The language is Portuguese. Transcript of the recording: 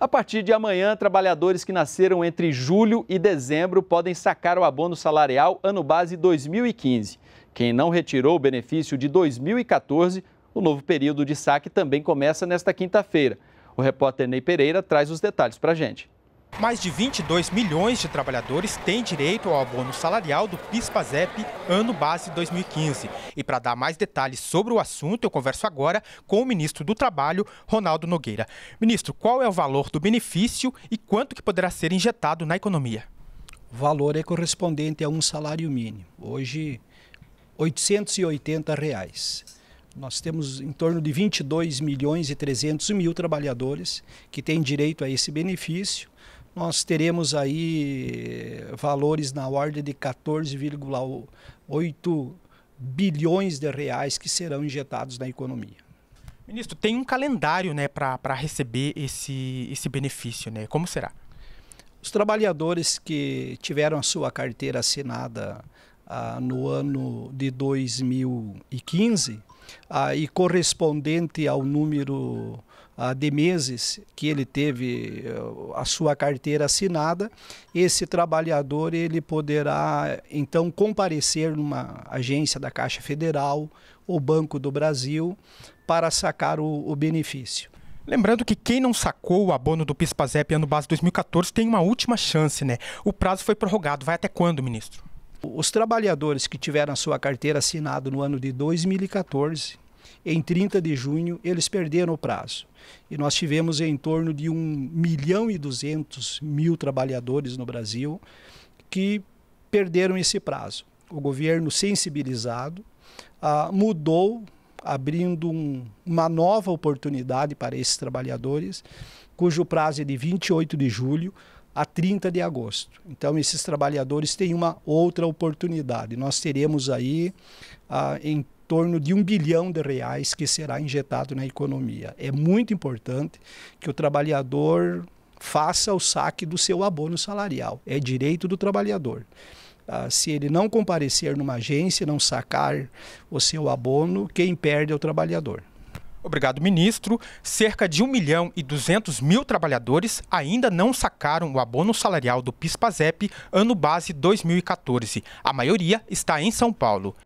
A partir de amanhã, trabalhadores que nasceram entre julho e dezembro podem sacar o abono salarial ano base 2015. Quem não retirou o benefício de 2014, o novo período de saque também começa nesta quinta-feira. O repórter Ney Pereira traz os detalhes para a gente. Mais de 22 milhões de trabalhadores têm direito ao abono salarial do PIS/PASEP ano base 2015. E para dar mais detalhes sobre o assunto, eu converso agora com o ministro do Trabalho, Ronaldo Nogueira. Ministro, qual é o valor do benefício e quanto que poderá ser injetado na economia? O valor é correspondente a um salário mínimo. Hoje, R$ 880. Reais. Nós temos em torno de 22 milhões e 300 mil trabalhadores que têm direito a esse benefício nós teremos aí eh, valores na ordem de 14,8 bilhões de reais que serão injetados na economia. Ministro, tem um calendário né, para receber esse, esse benefício, né? Como será? Os trabalhadores que tiveram a sua carteira assinada ah, no ano de 2015 ah, e correspondente ao número de meses que ele teve eh, a sua carteira assinada, esse trabalhador ele poderá então comparecer numa agência da Caixa Federal ou Banco do Brasil para sacar o, o benefício. Lembrando que quem não sacou o abono do PIS/PASEP ano base 2014 tem uma última chance, né? O prazo foi prorrogado. Vai até quando, ministro? Os trabalhadores que tiveram a sua carteira assinada no ano de 2014 em 30 de junho eles perderam o prazo. E nós tivemos em torno de 1 milhão e 200 mil trabalhadores no Brasil que perderam esse prazo. O governo sensibilizado ah, mudou, abrindo uma nova oportunidade para esses trabalhadores, cujo prazo é de 28 de julho, a 30 de agosto. Então, esses trabalhadores têm uma outra oportunidade. Nós teremos aí ah, em torno de um bilhão de reais que será injetado na economia. É muito importante que o trabalhador faça o saque do seu abono salarial. É direito do trabalhador. Ah, se ele não comparecer numa agência, não sacar o seu abono, quem perde é o trabalhador. Obrigado, ministro. Cerca de 1 milhão e 200 mil trabalhadores ainda não sacaram o abono salarial do PIS-PASEP ano base 2014. A maioria está em São Paulo.